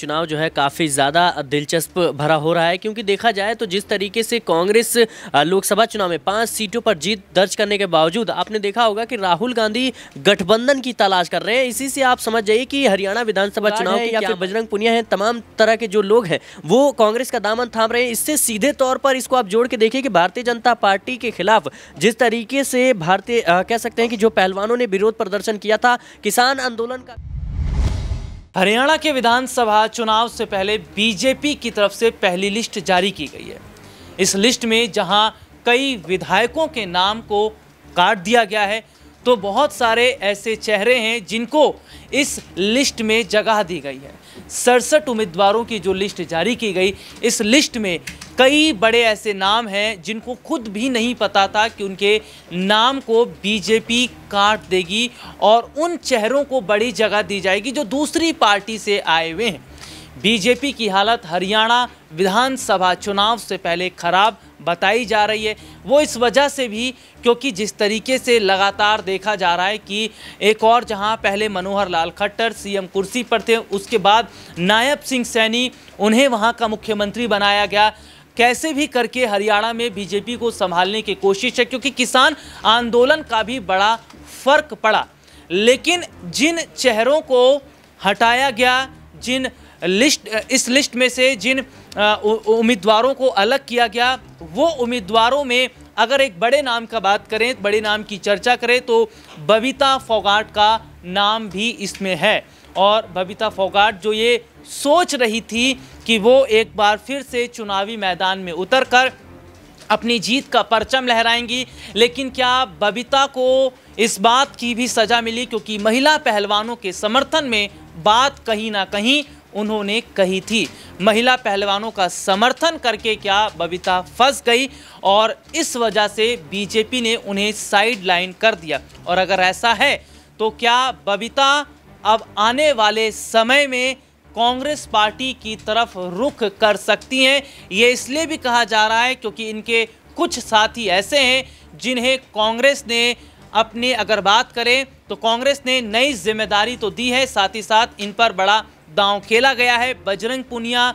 चुनाव जो है काफ़ी ज़्यादा दिलचस्प भरा हो रहा है क्योंकि देखा जाए तो जिस तरीके से कांग्रेस लोकसभा चुनाव में पांच सीटों पर जीत दर्ज करने के बावजूद आपने देखा होगा कि राहुल गांधी गठबंधन की तलाश कर रहे हैं इसी से आप समझ जाइए कि हरियाणा विधानसभा चुनाव की या फिर बजरंग पुनिया है तमाम तरह के जो लोग हैं वो कांग्रेस का दामन थाम रहे हैं इससे सीधे तौर पर इसको आप जोड़ के देखिए कि भारतीय जनता पार्टी के खिलाफ जिस तरीके से भारतीय कह सकते हैं कि जो पहलवानों ने विरोध प्रदर्शन किया था किसान आंदोलन का हरियाणा के विधानसभा चुनाव से पहले बीजेपी की तरफ से पहली लिस्ट जारी की गई है इस लिस्ट में जहां कई विधायकों के नाम को काट दिया गया है तो बहुत सारे ऐसे चेहरे हैं जिनको इस लिस्ट में जगह दी गई है सड़सठ उम्मीदवारों की जो लिस्ट जारी की गई इस लिस्ट में कई बड़े ऐसे नाम हैं जिनको खुद भी नहीं पता था कि उनके नाम को बीजेपी काट देगी और उन चेहरों को बड़ी जगह दी जाएगी जो दूसरी पार्टी से आए हुए हैं बीजेपी की हालत हरियाणा विधानसभा चुनाव से पहले खराब बताई जा रही है वो इस वजह से भी क्योंकि जिस तरीके से लगातार देखा जा रहा है कि एक और जहां पहले मनोहर लाल खट्टर सीएम कुर्सी पर थे उसके बाद नायब सिंह सैनी उन्हें वहां का मुख्यमंत्री बनाया गया कैसे भी करके हरियाणा में बीजेपी को संभालने की कोशिश है क्योंकि किसान आंदोलन का भी बड़ा फर्क पड़ा लेकिन जिन चेहरों को हटाया गया जिन लिस्ट इस लिस्ट में से जिन उम्मीदवारों को अलग किया गया वो उम्मीदवारों में अगर एक बड़े नाम का बात करें बड़े नाम की चर्चा करें तो बबीता फोगाट का नाम भी इसमें है और बबीता फोगाट जो ये सोच रही थी कि वो एक बार फिर से चुनावी मैदान में उतरकर अपनी जीत का परचम लहराएंगी लेकिन क्या बबीता को इस बात की भी सज़ा मिली क्योंकि महिला पहलवानों के समर्थन में बात कहीं ना कहीं उन्होंने कही थी महिला पहलवानों का समर्थन करके क्या बबीता फंस गई और इस वजह से बीजेपी ने उन्हें साइड लाइन कर दिया और अगर ऐसा है तो क्या बबीता अब आने वाले समय में कांग्रेस पार्टी की तरफ रुख कर सकती हैं ये इसलिए भी कहा जा रहा है क्योंकि इनके कुछ साथी ऐसे हैं जिन्हें कांग्रेस ने अपनी अगर बात करें तो कांग्रेस ने नई जिम्मेदारी तो दी है साथ ही साथ इन पर बड़ा दांव खेला गया है बजरंग पुनिया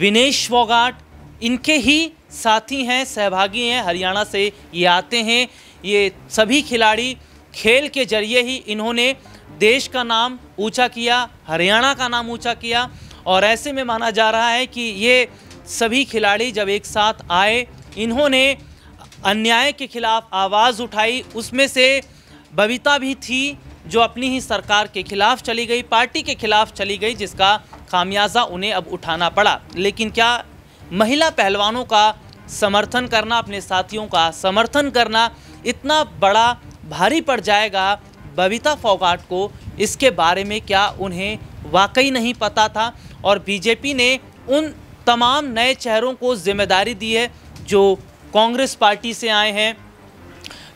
विनेश फोगाट इनके ही साथी हैं सहभागी हैं हरियाणा से ये आते हैं ये सभी खिलाड़ी खेल के जरिए ही इन्होंने देश का नाम ऊंचा किया हरियाणा का नाम ऊंचा किया और ऐसे में माना जा रहा है कि ये सभी खिलाड़ी जब एक साथ आए इन्होंने अन्याय के खिलाफ आवाज़ उठाई उसमें से बबीता भी थी जो अपनी ही सरकार के खिलाफ चली गई पार्टी के खिलाफ चली गई जिसका खामियाजा उन्हें अब उठाना पड़ा लेकिन क्या महिला पहलवानों का समर्थन करना अपने साथियों का समर्थन करना इतना बड़ा भारी पड़ जाएगा बबीता फोगाट को इसके बारे में क्या उन्हें वाकई नहीं पता था और बीजेपी ने उन तमाम नए चेहरों को जिम्मेदारी दी है जो कांग्रेस पार्टी से आए हैं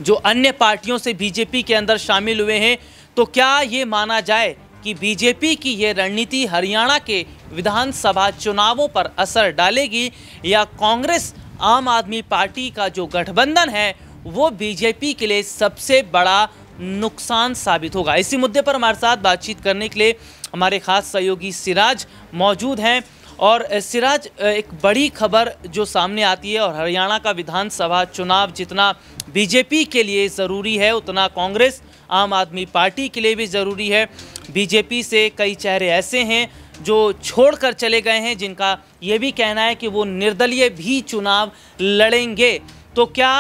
जो अन्य पार्टियों से बीजेपी के अंदर शामिल हुए हैं तो क्या ये माना जाए कि बीजेपी की ये रणनीति हरियाणा के विधानसभा चुनावों पर असर डालेगी या कांग्रेस आम आदमी पार्टी का जो गठबंधन है वो बीजेपी के लिए सबसे बड़ा नुकसान साबित होगा इसी मुद्दे पर हमारे साथ बातचीत करने के लिए हमारे खास सहयोगी सिराज मौजूद हैं और सिराज एक बड़ी खबर जो सामने आती है और हरियाणा का विधानसभा चुनाव जितना बीजेपी के लिए ज़रूरी है उतना कांग्रेस आम आदमी पार्टी के लिए भी ज़रूरी है बीजेपी से कई चेहरे ऐसे हैं जो छोड़कर चले गए हैं जिनका ये भी कहना है कि वो निर्दलीय भी चुनाव लड़ेंगे तो क्या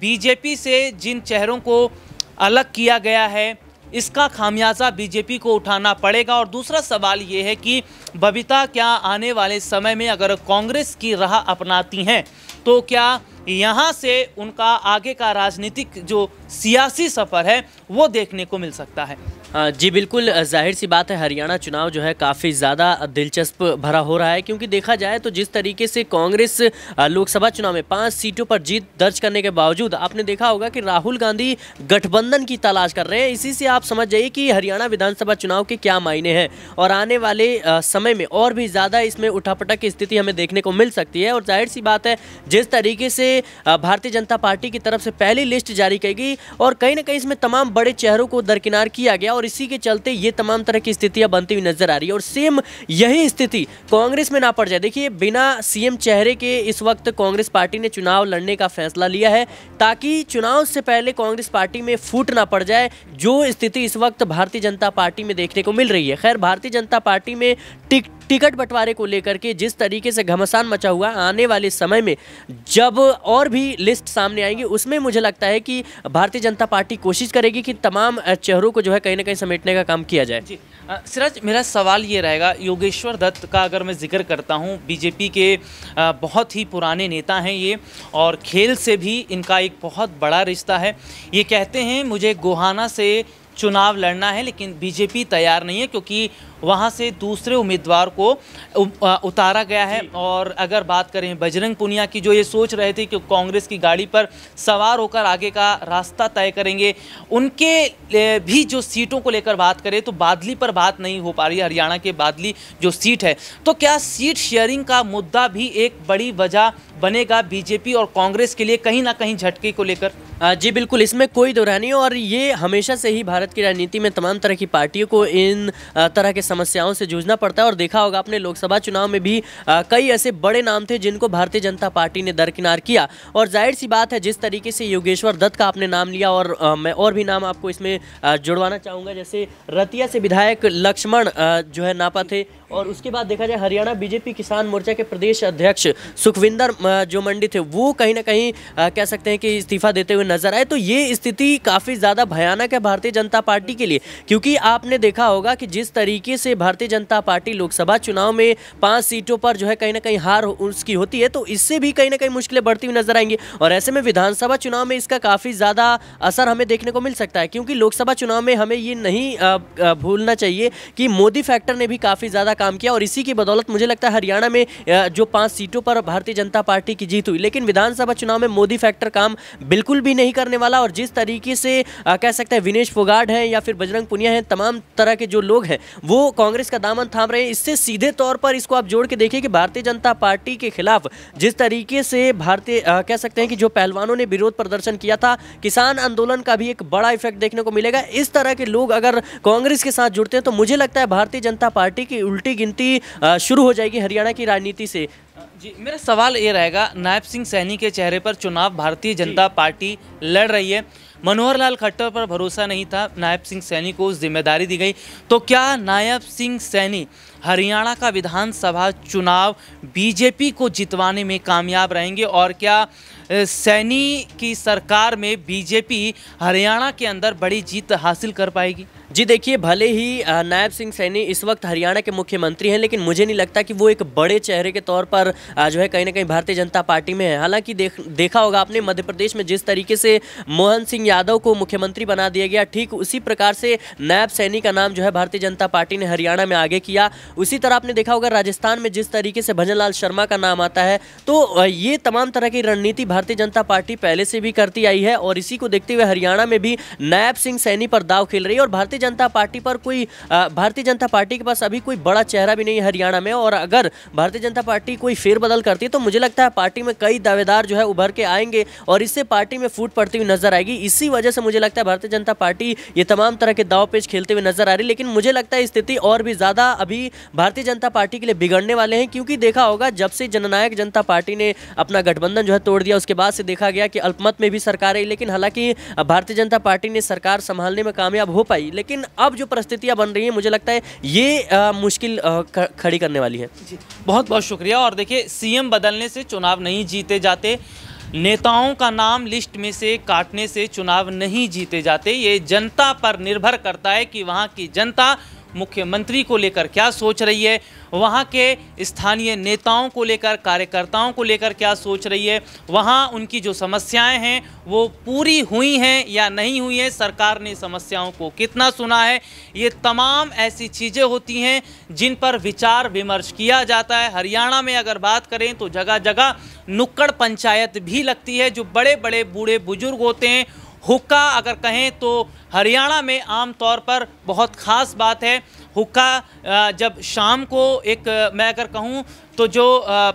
बीजेपी से जिन चेहरों को अलग किया गया है इसका खामियाजा बीजेपी को उठाना पड़ेगा और दूसरा सवाल ये है कि बबीता क्या आने वाले समय में अगर कांग्रेस की राह अपनाती हैं तो क्या यहाँ से उनका आगे का राजनीतिक जो सियासी सफ़र है वो देखने को मिल सकता है जी बिल्कुल जाहिर सी बात है हरियाणा चुनाव जो है काफ़ी ज़्यादा दिलचस्प भरा हो रहा है क्योंकि देखा जाए तो जिस तरीके से कांग्रेस लोकसभा चुनाव में पांच सीटों पर जीत दर्ज करने के बावजूद आपने देखा होगा कि राहुल गांधी गठबंधन की तलाश कर रहे हैं इसी से आप समझ जाइए कि हरियाणा विधानसभा चुनाव के क्या मायने हैं और आने वाले समय में और भी ज़्यादा इसमें उठापटक की स्थिति हमें देखने को मिल सकती है और जाहिर सी बात है जिस तरीके से भारतीय जनता पार्टी की तरफ से पहली लिस्ट जारी की गई और कहीं ना कहीं इसमें तमाम बड़े चेहरों को दरकिनार किया गया और और इसी के चलते ये तमाम तरह की स्थितियां बनती हुई नजर आ रही है और सेम यही स्थिति कांग्रेस में ना पड़ जाए देखिए बिना सीएम चेहरे के इस वक्त कांग्रेस पार्टी ने चुनाव लड़ने का फैसला लिया है ताकि चुनाव से पहले कांग्रेस पार्टी में फूट ना पड़ जाए जो स्थिति इस वक्त भारतीय जनता पार्टी में देखने को मिल रही है खैर भारतीय जनता पार्टी में टिक टिकट बंटवारे को लेकर के जिस तरीके से घमासान मचा हुआ आने वाले समय में जब और भी लिस्ट सामने आएंगी उसमें मुझे लगता है कि भारतीय जनता पार्टी कोशिश करेगी कि तमाम चेहरों को जो है कहीं ना कहीं समेटने का काम किया जाए जी सिराज मेरा सवाल ये रहेगा योगेश्वर दत्त का अगर मैं जिक्र करता हूँ बीजेपी के बहुत ही पुराने नेता हैं ये और खेल से भी इनका एक बहुत बड़ा रिश्ता है ये कहते हैं मुझे गोहाना से चुनाव लड़ना है लेकिन बीजेपी तैयार नहीं है क्योंकि वहाँ से दूसरे उम्मीदवार को उतारा गया है और अगर बात करें बजरंग पुनिया की जो ये सोच रहे थे कि कांग्रेस की गाड़ी पर सवार होकर आगे का रास्ता तय करेंगे उनके भी जो सीटों को लेकर बात करें तो बादली पर बात नहीं हो पा रही हरियाणा के बादली जो सीट है तो क्या सीट शेयरिंग का मुद्दा भी एक बड़ी वजह बनेगा बीजेपी और कांग्रेस के लिए कहीं ना कहीं झटके को लेकर जी बिल्कुल इसमें कोई दो नहीं और ये हमेशा से ही भारत की राजनीति में तमाम तरह की पार्टियों को इन तरह के समस्याओं से जूझना पड़ता है और देखा होगा आपने लोकसभा चुनाव में भी कई ऐसे बड़े नाम थे जिनको भारतीय जनता पार्टी ने दरकिनार किया और जाहिर सी बात है जिस तरीके से योगेश्वर दत्त का आपने नाम लिया और मैं और भी नाम आपको इसमें जुड़वाना चाहूँगा जैसे रतिया से विधायक लक्ष्मण जो है नापा थे और उसके बाद देखा जाए हरियाणा बीजेपी किसान मोर्चा के प्रदेश अध्यक्ष सुखविंदर जो मंडी थे वो कहीं ना कहीं कह सकते हैं कि इस्तीफा देते हुए नजर आए तो ये स्थिति काफ़ी ज़्यादा भयानक है भारतीय जनता पार्टी के लिए क्योंकि आपने देखा होगा कि जिस तरीके से भारतीय जनता पार्टी लोकसभा चुनाव में पाँच सीटों पर जो है कहीं ना कहीं हार उसकी होती है तो इससे भी कहीं ना कहीं मुश्किलें बढ़ती हुई नजर आएंगी और ऐसे में विधानसभा चुनाव में इसका काफ़ी ज़्यादा असर हमें देखने को मिल सकता है क्योंकि लोकसभा चुनाव में हमें ये नहीं भूलना चाहिए कि मोदी फैक्टर ने भी काफ़ी ज़्यादा काम किया और इसी की बदौलत मुझे लगता है हरियाणा में जो पांच सीटों पर भारतीय जनता पार्टी की जीत हुई लेकिन विधानसभा चुनाव में मोदी फैक्टर काम बिल्कुल भी नहीं करने वाला और जिस तरीके से कह सकते हैं विनेश फोगाड है या फिर बजरंग पुनिया है तमाम तरह के जो लोग हैं वो कांग्रेस का दामन थाम रहे हैं इससे सीधे तौर पर इसको आप जोड़ के देखिए कि भारतीय जनता पार्टी के खिलाफ जिस तरीके से भारतीय कह सकते हैं कि जो पहलवानों ने विरोध प्रदर्शन किया था किसान आंदोलन का भी एक बड़ा इफेक्ट देखने को मिलेगा इस तरह के लोग अगर कांग्रेस के साथ जुड़ते हैं तो मुझे लगता है भारतीय जनता पार्टी की उल्टी उल्टी गिनती शुरू हो जाएगी हरियाणा की राजनीति से जी मेरा सवाल ये रहेगा नायब सिंह सैनी के चेहरे पर चुनाव भारतीय जनता पार्टी लड़ रही है मनोहर लाल खट्टर पर भरोसा नहीं था नायब सिंह सैनी को जिम्मेदारी दी गई तो क्या नायब सिंह सैनी हरियाणा का विधानसभा चुनाव बीजेपी को जितवाने में कामयाब रहेंगे और क्या सैनी की सरकार में बीजेपी हरियाणा के अंदर बड़ी जीत हासिल कर पाएगी जी देखिए भले ही नायब सिंह सैनी इस वक्त हरियाणा के मुख्यमंत्री हैं लेकिन मुझे नहीं लगता कि वो एक बड़े चेहरे के तौर पर जो है कहीं ना कहीं भारतीय जनता पार्टी में है हालांकि देख देखा होगा आपने मध्य प्रदेश में जिस तरीके से मोहन सिंह यादव को मुख्यमंत्री बना दिया गया ठीक उसी प्रकार से नायब सैनी का नाम जो है भारतीय जनता पार्टी ने हरियाणा में आगे किया उसी तरह आपने देखा होगा राजस्थान में जिस तरीके से भजन लाल शर्मा का नाम आता है तो ये तमाम तरह की रणनीति भारतीय जनता पार्टी पहले से भी करती आई है और इसी को देखते हुए हरियाणा में भी नायब सिंह सैनी पर दाव खेल रही है और भारतीय जनता पार्टी पर कोई भारतीय जनता पार्टी के पास अभी कोई बड़ा चेहरा भी नहीं है हरियाणा में और अगर भारतीय जनता पार्टी कोई फेरबदल करती है तो मुझे लगता है पार्टी में कई दावेदार जो है उभर के आएंगे और इससे पार्टी में फूट पड़ती हुई नजर आएगी इसी वजह से मुझे लगता है भारतीय जनता पार्टी ये तमाम तरह के दाव पेज खेलते हुए नजर आ रही लेकिन मुझे लगता है स्थिति और भी ज़्यादा अभी भारतीय जनता पार्टी के लिए बिगड़ने वाले हैं क्योंकि देखा होगा जब से जननायक जनता पार्टी ने अपना गठबंधन जो है तोड़ दिया उसके बाद से देखा गया कि अल्पमत में भी सरकार आई लेकिन हालांकि भारतीय जनता पार्टी ने सरकार संभालने में कामयाब हो पाई लेकिन अब जो परिस्थितियाँ बन रही हैं मुझे लगता है ये आ, मुश्किल आ, खड़ी करने वाली है बहुत बहुत शुक्रिया और देखिए सीएम बदलने से चुनाव नहीं जीते जाते नेताओं का नाम लिस्ट में से काटने से चुनाव नहीं जीते जाते ये जनता पर निर्भर करता है कि वहाँ की जनता मुख्यमंत्री को लेकर क्या सोच रही है वहाँ के स्थानीय नेताओं को लेकर कार्यकर्ताओं को लेकर क्या सोच रही है वहाँ उनकी जो समस्याएं हैं वो पूरी हुई हैं या नहीं हुई हैं सरकार ने समस्याओं को कितना सुना है ये तमाम ऐसी चीज़ें होती हैं जिन पर विचार विमर्श किया जाता है हरियाणा में अगर बात करें तो जगह जगह नुक्कड़ पंचायत भी लगती है जो बड़े बड़े बूढ़े बुजुर्ग होते हैं हुक्का अगर कहें तो हरियाणा में आम तौर पर बहुत ख़ास बात है हुक्का जब शाम को एक मैं अगर कहूँ तो जो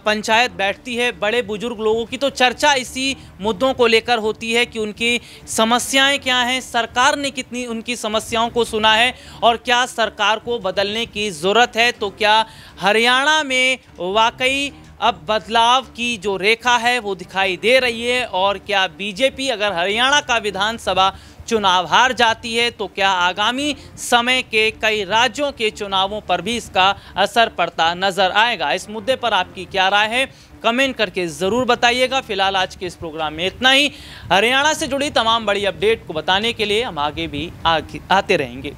पंचायत बैठती है बड़े बुजुर्ग लोगों की तो चर्चा इसी मुद्दों को लेकर होती है कि उनकी समस्याएं क्या हैं सरकार ने कितनी उनकी समस्याओं को सुना है और क्या सरकार को बदलने की ज़रूरत है तो क्या हरियाणा में वाकई अब बदलाव की जो रेखा है वो दिखाई दे रही है और क्या बीजेपी अगर हरियाणा का विधानसभा चुनाव हार जाती है तो क्या आगामी समय के कई राज्यों के चुनावों पर भी इसका असर पड़ता नज़र आएगा इस मुद्दे पर आपकी क्या राय है कमेंट करके ज़रूर बताइएगा फिलहाल आज के इस प्रोग्राम में इतना ही हरियाणा से जुड़ी तमाम बड़ी अपडेट को बताने के लिए हम आगे भी आगे आते रहेंगे